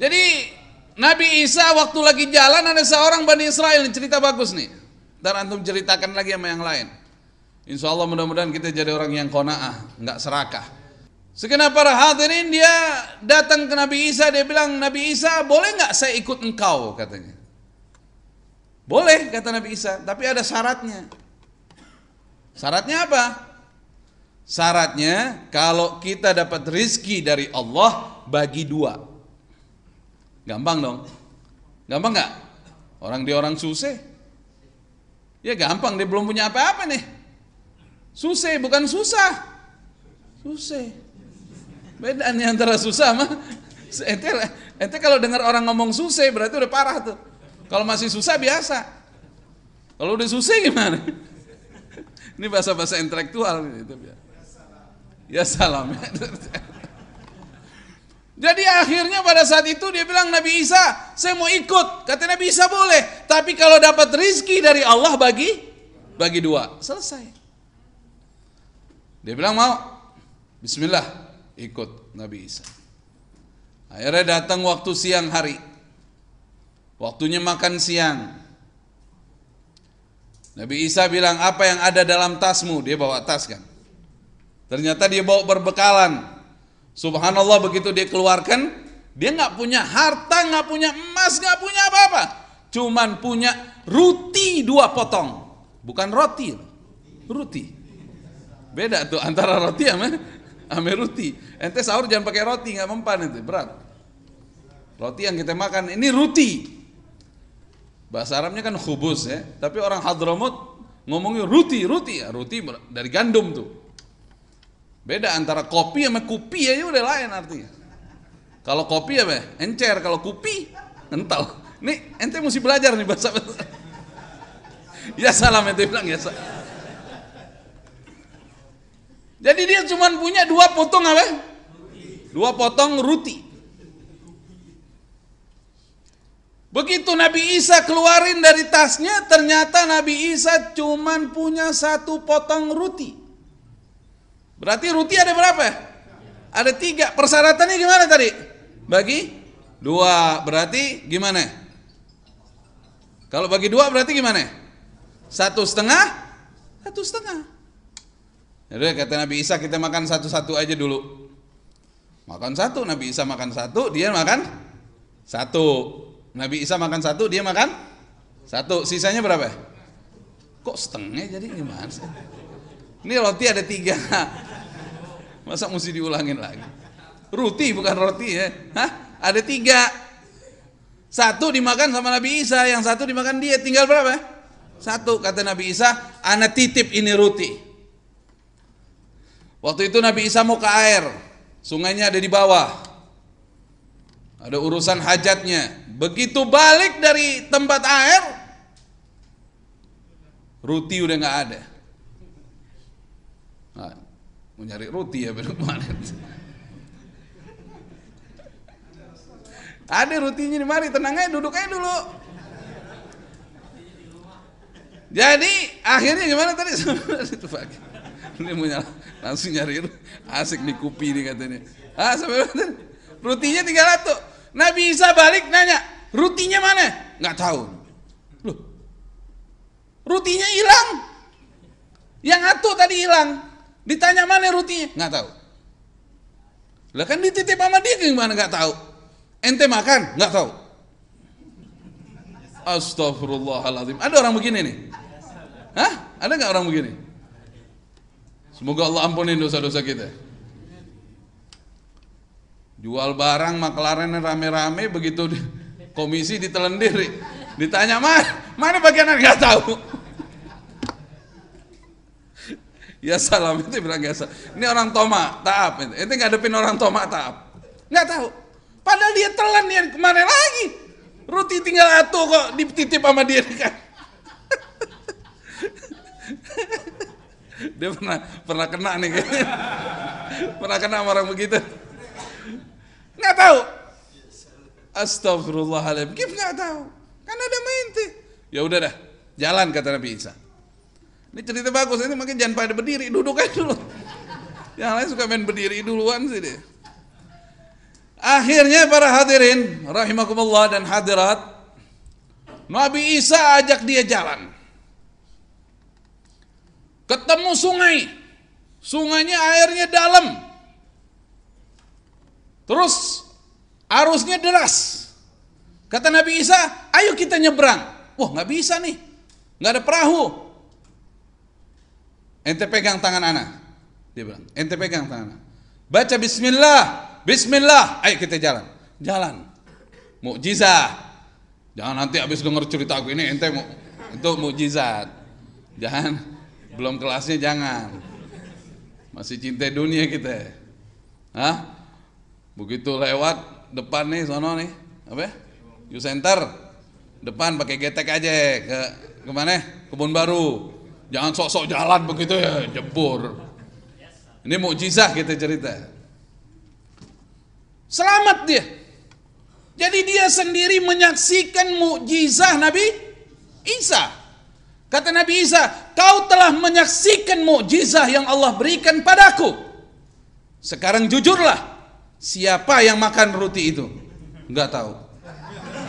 Jadi Nabi Isa waktu lagi jalan ada seorang Bani Israel cerita bagus nih. Dan antum ceritakan lagi sama yang lain. Insya Allah mudah-mudahan kita jadi orang yang kona'ah, nggak serakah. Sekena para hadirin dia datang ke Nabi Isa, dia bilang, Nabi Isa boleh nggak saya ikut engkau katanya. Boleh kata Nabi Isa, tapi ada syaratnya. Syaratnya apa? Syaratnya kalau kita dapat rizki dari Allah bagi dua. Gampang dong. Gampang nggak? Orang dia orang susah. Ya gampang, dia belum punya apa-apa nih. Susah, bukan susah. Susah. Beda nih antara susah mah. Ente, ente kalau dengar orang ngomong susah berarti udah parah tuh. Kalau masih susah biasa. Kalau udah susah gimana? Ini bahasa-bahasa intelektual gitu. Ya salam. Ya jadi akhirnya pada saat itu dia bilang Nabi Isa, saya mau ikut. Kata Nabi Isa boleh, tapi kalau dapat rizki dari Allah bagi bagi dua, selesai. Dia bilang mau, Bismillah, ikut Nabi Isa. Akhirnya datang waktu siang hari, waktunya makan siang. Nabi Isa bilang apa yang ada dalam tasmu, dia bawa tas kan. Ternyata dia bawa berbekalan, Subhanallah begitu dia keluarkan, dia nggak punya harta, nggak punya emas, nggak punya apa-apa. Cuman punya roti dua potong, bukan roti, roti Beda tuh antara roti sama ame roti. Ente sahur jangan pakai roti, nggak mempan itu berat. Roti yang kita makan ini roti Bahasa Arabnya kan khubus ya, tapi orang Hadramut ngomongnya roti roti ya, roti dari gandum tuh. Beda antara kopi sama kupi ya udah lain artinya. Kalau kopi apa? Encer, kalau kopi entau. Nih, ente mesti belajar nih bahasa. bahasa. ya salam ente bilang ya salam. Jadi dia cuma punya dua potong apa? Dua potong roti. Begitu Nabi Isa keluarin dari tasnya, ternyata Nabi Isa cuma punya satu potong roti. Berarti ruti ada berapa? Ada tiga. Persyaratannya gimana tadi? Bagi dua. Berarti gimana? Kalau bagi dua berarti gimana? Satu setengah? Satu setengah. Jadi kata Nabi Isa kita makan satu-satu aja dulu. Makan satu, Nabi Isa makan satu, dia makan satu. Nabi Isa makan satu, dia makan satu. Sisanya berapa? Kok setengah jadi gimana Ini roti ada tiga Masa mesti diulangin lagi? Ruti bukan roti ya. Hah? Ada tiga. Satu dimakan sama Nabi Isa, yang satu dimakan dia. Tinggal berapa? Satu kata Nabi Isa, anak titip ini roti Waktu itu Nabi Isa mau ke air, sungainya ada di bawah. Ada urusan hajatnya. Begitu balik dari tempat air, ruti udah nggak ada mau nyari roti ya besok kemarin ada rotinya di mari tenang aja duduk aja dulu jadi akhirnya gimana tadi itu pakai ini mau nyala, langsung nyari asik nih kupi nih katanya ah sampai mana tinggal satu Nabi Isa balik nanya rutinnya mana nggak tahu loh rutinya hilang yang atuh tadi hilang Ditanya mana rutinya? Nggak tahu. Lah kan dititip sama dia gimana nggak tahu? Ente makan? Nggak tahu. Astagfirullahaladzim. Ada orang begini nih? Hah? Ada nggak orang begini? Semoga Allah ampunin dosa-dosa kita. Jual barang maklaran rame-rame begitu komisi ditelan Ditanya mana? Mana bagian nggak tahu. Ya salam itu bilang biasa. Ini orang toma taap. Itu ngadepin orang toma taap. Nggak tahu. Padahal dia telan yang kemarin lagi. Roti tinggal atuh kok dititip sama dia kan. dia pernah pernah kena nih kan. pernah kena sama orang begitu. Nggak tahu. Astagfirullahaladzim. Kif nggak tahu. Kan ada main menti. Ya udah dah. Jalan kata Nabi Isa. Ini cerita bagus, ini makin jangan pada berdiri, duduk aja dulu. Yang lain suka main berdiri duluan sih deh. Akhirnya para hadirin rahimakumullah dan hadirat Nabi Isa ajak dia jalan. Ketemu sungai. Sungainya airnya dalam. Terus arusnya deras. Kata Nabi Isa, ayo kita nyebrang. Wah nggak bisa nih, nggak ada perahu. Ente pegang tangan anak. Dia bilang, ente pegang tangan anak. Baca bismillah, bismillah. Ayo kita jalan. Jalan. Mukjizat. Jangan nanti habis denger cerita aku ini ente mau, itu mukjizat. Jangan belum kelasnya jangan. Masih cinta dunia kita. Hah? Begitu lewat depan nih sono nih, apa ya? U Center. Depan pakai getek aja ke kemana? Kebun Baru Jangan sok-sok jalan begitu ya, jebur. Ini mukjizah kita cerita. Selamat dia. Jadi dia sendiri menyaksikan mukjizah Nabi Isa. Kata Nabi Isa, kau telah menyaksikan mukjizah yang Allah berikan padaku. Sekarang jujurlah, siapa yang makan roti itu? Enggak tahu.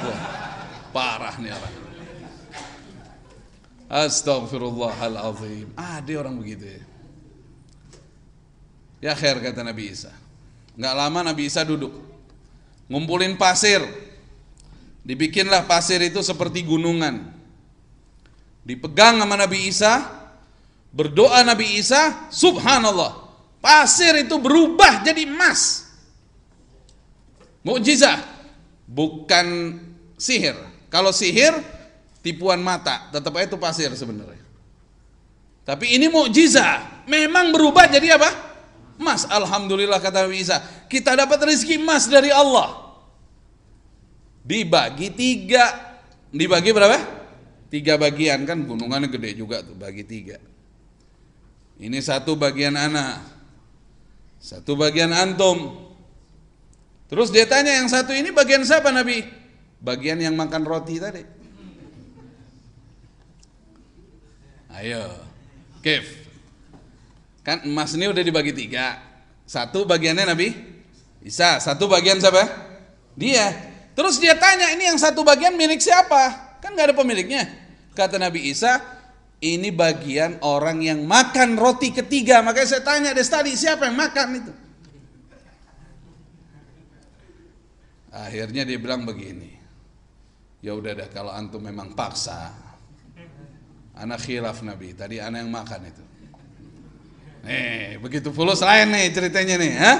Wah, parah nih orang. Astagfirullahaladzim. Ada orang begitu ya. Ya khair kata Nabi Isa. Nggak lama Nabi Isa duduk. Ngumpulin pasir. Dibikinlah pasir itu seperti gunungan. Dipegang sama Nabi Isa. Berdoa Nabi Isa. Subhanallah. Pasir itu berubah jadi emas. Mukjizah. Bukan sihir. Kalau sihir tipuan mata, tetap itu pasir sebenarnya. Tapi ini mukjizah, memang berubah jadi apa? Emas. Alhamdulillah kata Nabi Isa, kita dapat rezeki emas dari Allah. Dibagi tiga, dibagi berapa? Tiga bagian kan gunungannya gede juga tuh, bagi tiga. Ini satu bagian anak, satu bagian antum. Terus dia tanya yang satu ini bagian siapa Nabi? Bagian yang makan roti tadi. Ayo, Kif. Kan emas ini udah dibagi tiga. Satu bagiannya Nabi Isa, satu bagian siapa? Dia. Terus dia tanya, ini yang satu bagian milik siapa? Kan gak ada pemiliknya. Kata Nabi Isa, ini bagian orang yang makan roti ketiga. Makanya saya tanya deh, tadi, siapa yang makan itu? Akhirnya dia bilang begini. Ya udah deh, kalau antum memang paksa, Anak khilaf Nabi. Tadi anak yang makan itu. Nih, begitu fulus lain nih ceritanya nih, ha?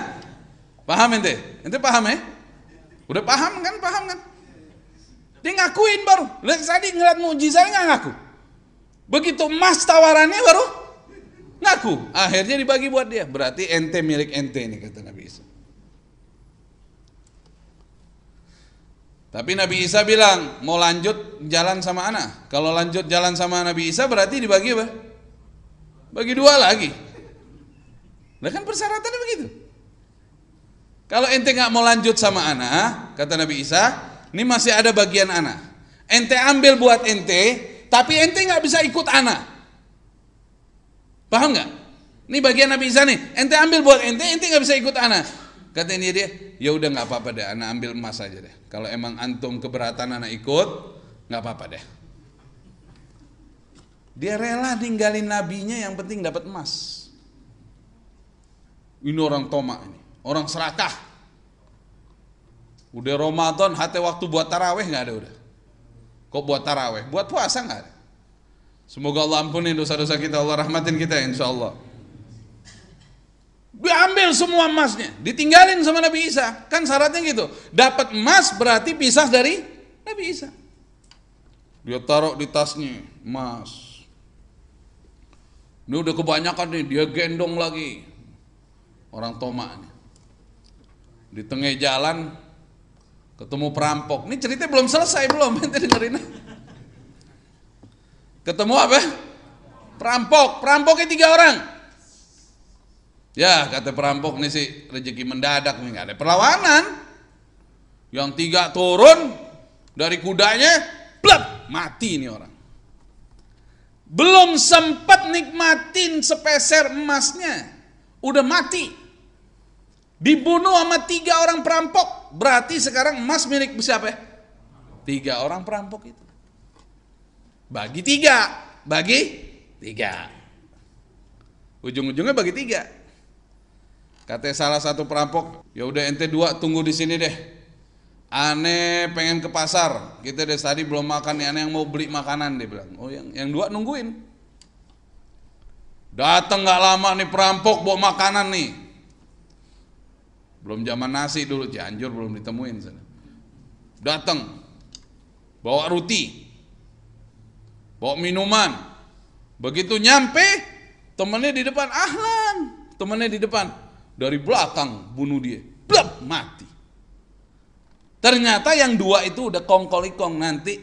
Paham ente? Ente paham ya? Eh? Udah paham kan? Paham kan? Dia ngakuin baru. Lihat tadi ngeliat mujizat nggak ngaku. Begitu emas tawarannya baru ngaku. Akhirnya dibagi buat dia. Berarti ente milik ente ini kata Nabi Isa. Tapi Nabi Isa bilang, mau lanjut jalan sama anak. Kalau lanjut jalan sama Nabi Isa berarti dibagi apa? Bagi dua lagi. Nah kan persyaratannya begitu. Kalau ente nggak mau lanjut sama anak, kata Nabi Isa, ini masih ada bagian anak. Ente ambil buat ente, tapi ente nggak bisa ikut anak. Paham nggak? Ini bagian Nabi Isa nih. Ente ambil buat ente, ente nggak bisa ikut anak. Katanya dia, ya udah nggak apa-apa deh, anak ambil emas aja deh. Kalau emang antum keberatan anak ikut, nggak apa-apa deh. Dia rela ninggalin nabinya yang penting dapat emas. Ini orang tomak ini, orang serakah. Udah Ramadan, hati waktu buat taraweh nggak ada udah. Kok buat taraweh? Buat puasa nggak ada. Semoga Allah ampunin dosa-dosa kita, Allah rahmatin kita insya Allah ambil semua emasnya, ditinggalin sama Nabi Isa. Kan syaratnya gitu. Dapat emas berarti pisah dari Nabi Isa. Dia taruh di tasnya emas. Ini udah kebanyakan nih, dia gendong lagi orang tomaknya. Di tengah jalan ketemu perampok. Ini cerita belum selesai belum, nanti dengerin. Ketemu apa? Perampok, perampoknya tiga orang. Ya kata perampok nih sih rezeki mendadak nih ada perlawanan. Yang tiga turun dari kudanya, blab mati ini orang. Belum sempat nikmatin sepeser emasnya, udah mati. Dibunuh sama tiga orang perampok, berarti sekarang emas milik siapa? Ya? Tiga orang perampok itu. Bagi tiga, bagi tiga. Ujung-ujungnya bagi tiga. Kata salah satu perampok, ya udah ente dua tunggu di sini deh. Aneh pengen ke pasar, kita dari tadi belum makan, ane yang mau beli makanan dia bilang. Oh yang yang dua nungguin. Datang nggak lama nih perampok bawa makanan nih. Belum zaman nasi dulu Cianjur belum ditemuin sana. Datang bawa roti, bawa minuman. Begitu nyampe temennya di depan ahlan, temennya di depan dari belakang bunuh dia. blok mati. Ternyata yang dua itu udah kongkolikong nanti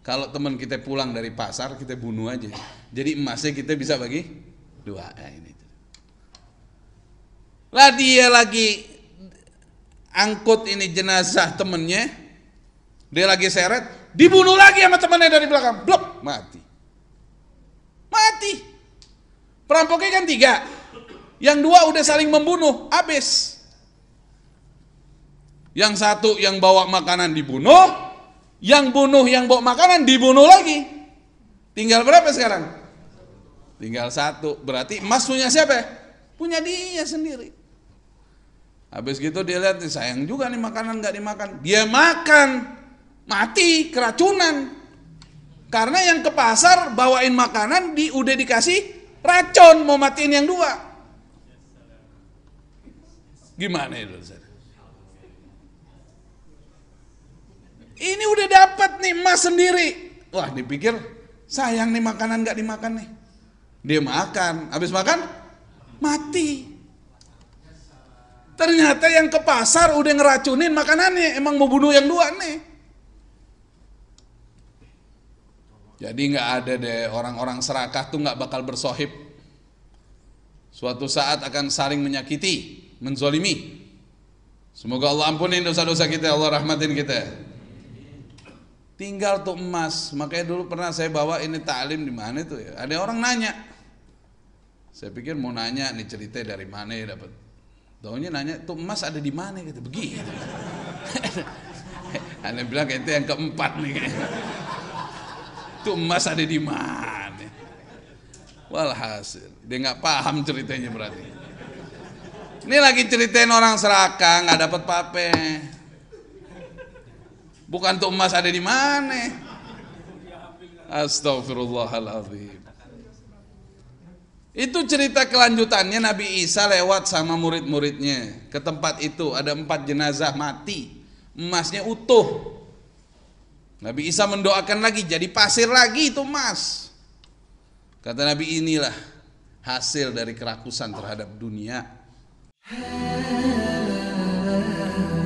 kalau teman kita pulang dari pasar kita bunuh aja. Jadi emasnya kita bisa bagi dua. Nah, ini. Lah dia lagi angkut ini jenazah temennya, dia lagi seret, dibunuh lagi sama temennya dari belakang, blok, mati. Mati. Perampoknya kan tiga, yang dua udah saling membunuh, habis. Yang satu yang bawa makanan dibunuh, yang bunuh yang bawa makanan dibunuh lagi. Tinggal berapa sekarang? Tinggal satu. Berarti emas punya siapa? Punya dia sendiri. Habis gitu dia lihat, eh, sayang juga nih makanan gak dimakan. Dia makan, mati, keracunan. Karena yang ke pasar bawain makanan di udah dikasih racun mau matiin yang dua. Gimana itu? Ini udah dapat nih emas sendiri. Wah dipikir sayang nih makanan gak dimakan nih. Dia makan, habis makan mati. Ternyata yang ke pasar udah ngeracunin makanannya, emang mau bunuh yang dua nih. Jadi nggak ada deh orang-orang serakah tuh nggak bakal bersohib. Suatu saat akan saling menyakiti menzolimi. Semoga Allah ampunin dosa-dosa kita, Allah rahmatin kita. Tinggal tuh emas, makanya dulu pernah saya bawa ini taklim di mana itu ya. Ada orang nanya. Saya pikir mau nanya nih cerita dari mana ya dapat. tahunya nanya tuh emas ada di mana gitu begitu. Anda bilang itu yang keempat nih Tuh emas ada di mana? Walhasil dia nggak paham ceritanya berarti. Ini lagi ceritain orang serakah nggak dapat pape. Bukan tuh emas ada di mana? Astagfirullahaladzim. Itu cerita kelanjutannya Nabi Isa lewat sama murid-muridnya ke tempat itu ada empat jenazah mati emasnya utuh. Nabi Isa mendoakan lagi jadi pasir lagi itu emas. Kata Nabi inilah hasil dari kerakusan terhadap dunia Hey